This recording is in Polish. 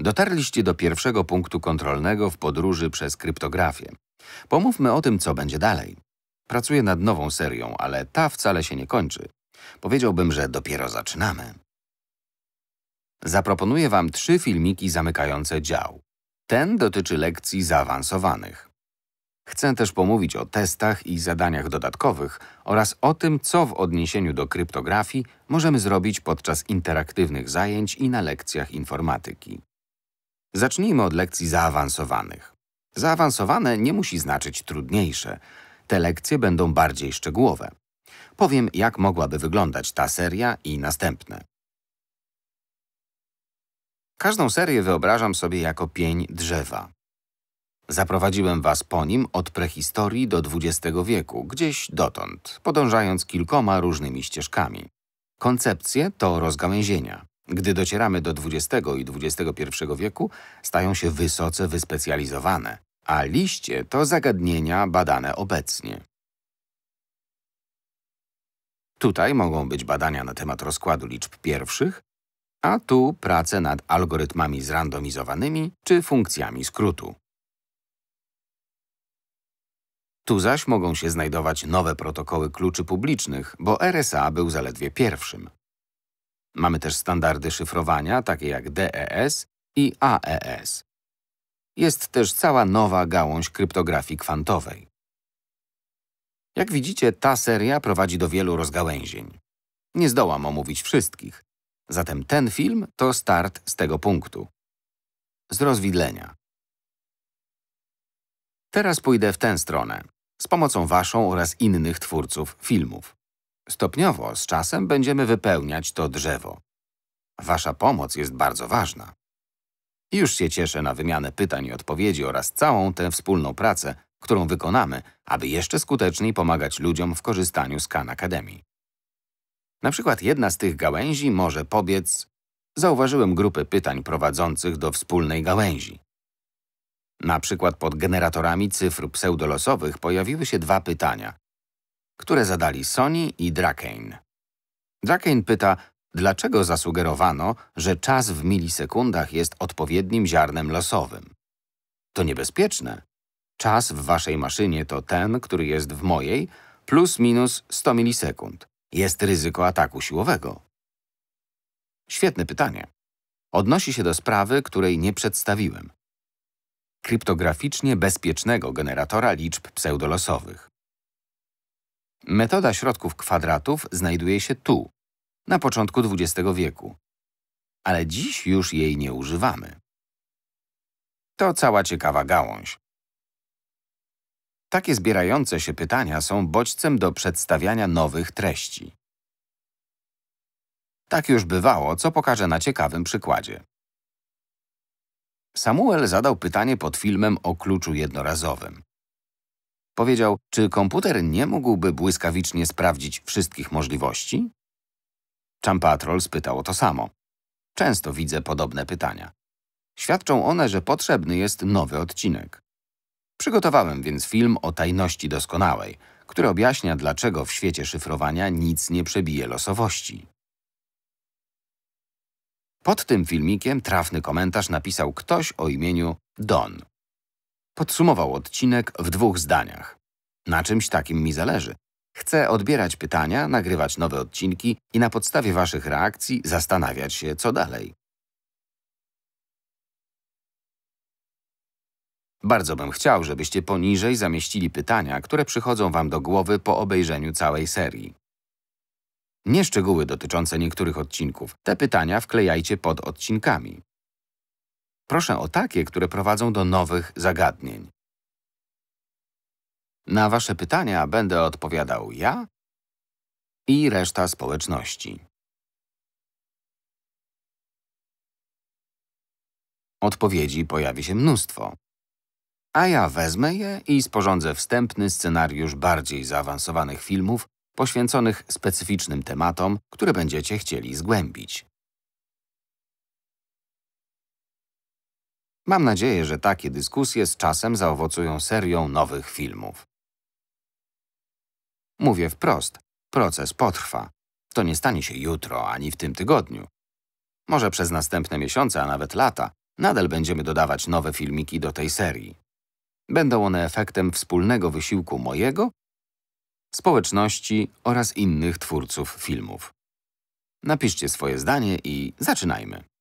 Dotarliście do pierwszego punktu kontrolnego w podróży przez kryptografię. Pomówmy o tym, co będzie dalej. Pracuję nad nową serią, ale ta wcale się nie kończy. Powiedziałbym, że dopiero zaczynamy. Zaproponuję Wam trzy filmiki zamykające dział. Ten dotyczy lekcji zaawansowanych. Chcę też pomówić o testach i zadaniach dodatkowych oraz o tym, co w odniesieniu do kryptografii możemy zrobić podczas interaktywnych zajęć i na lekcjach informatyki. Zacznijmy od lekcji zaawansowanych. Zaawansowane nie musi znaczyć trudniejsze. Te lekcje będą bardziej szczegółowe. Powiem, jak mogłaby wyglądać ta seria i następne. Każdą serię wyobrażam sobie jako pień drzewa. Zaprowadziłem was po nim od prehistorii do XX wieku, gdzieś dotąd, podążając kilkoma różnymi ścieżkami. Koncepcje to rozgałęzienia. Gdy docieramy do XX i XXI wieku, stają się wysoce wyspecjalizowane, a liście to zagadnienia badane obecnie. Tutaj mogą być badania na temat rozkładu liczb pierwszych, a tu prace nad algorytmami zrandomizowanymi czy funkcjami skrótu. Tu zaś mogą się znajdować nowe protokoły kluczy publicznych, bo RSA był zaledwie pierwszym. Mamy też standardy szyfrowania, takie jak DES i AES. Jest też cała nowa gałąź kryptografii kwantowej. Jak widzicie, ta seria prowadzi do wielu rozgałęzień. Nie zdołam omówić wszystkich, zatem ten film to start z tego punktu. Z rozwidlenia. Teraz pójdę w tę stronę, z pomocą waszą oraz innych twórców filmów. Stopniowo, z czasem będziemy wypełniać to drzewo. Wasza pomoc jest bardzo ważna. Już się cieszę na wymianę pytań i odpowiedzi oraz całą tę wspólną pracę, którą wykonamy, aby jeszcze skuteczniej pomagać ludziom w korzystaniu z Khan Academy. Na przykład jedna z tych gałęzi może pobiec zauważyłem grupę pytań prowadzących do wspólnej gałęzi. Na przykład pod generatorami cyfr pseudolosowych pojawiły się dwa pytania, które zadali Sony i Drakane. Drakane pyta, dlaczego zasugerowano, że czas w milisekundach jest odpowiednim ziarnem losowym. To niebezpieczne. Czas w waszej maszynie to ten, który jest w mojej, plus minus 100 milisekund. Jest ryzyko ataku siłowego. Świetne pytanie. Odnosi się do sprawy, której nie przedstawiłem. Kryptograficznie bezpiecznego generatora liczb pseudolosowych. Metoda środków kwadratów znajduje się tu, na początku XX wieku. Ale dziś już jej nie używamy. To cała ciekawa gałąź. Takie zbierające się pytania są bodźcem do przedstawiania nowych treści. Tak już bywało, co pokażę na ciekawym przykładzie. Samuel zadał pytanie pod filmem o kluczu jednorazowym. Powiedział, czy komputer nie mógłby błyskawicznie sprawdzić wszystkich możliwości? Champatrol spytał o to samo. Często widzę podobne pytania. Świadczą one, że potrzebny jest nowy odcinek. Przygotowałem więc film o tajności doskonałej, który objaśnia, dlaczego w świecie szyfrowania nic nie przebije losowości. Pod tym filmikiem trafny komentarz napisał ktoś o imieniu Don. Podsumował odcinek w dwóch zdaniach. Na czymś takim mi zależy. Chcę odbierać pytania, nagrywać nowe odcinki i na podstawie Waszych reakcji zastanawiać się, co dalej. Bardzo bym chciał, żebyście poniżej zamieścili pytania, które przychodzą Wam do głowy po obejrzeniu całej serii. Nie szczegóły dotyczące niektórych odcinków. Te pytania wklejajcie pod odcinkami. Proszę o takie, które prowadzą do nowych zagadnień. Na Wasze pytania będę odpowiadał ja i reszta społeczności. Odpowiedzi pojawi się mnóstwo. A ja wezmę je i sporządzę wstępny scenariusz bardziej zaawansowanych filmów poświęconych specyficznym tematom, które będziecie chcieli zgłębić. Mam nadzieję, że takie dyskusje z czasem zaowocują serią nowych filmów. Mówię wprost, proces potrwa. To nie stanie się jutro ani w tym tygodniu. Może przez następne miesiące, a nawet lata, nadal będziemy dodawać nowe filmiki do tej serii. Będą one efektem wspólnego wysiłku mojego, społeczności oraz innych twórców filmów. Napiszcie swoje zdanie i zaczynajmy.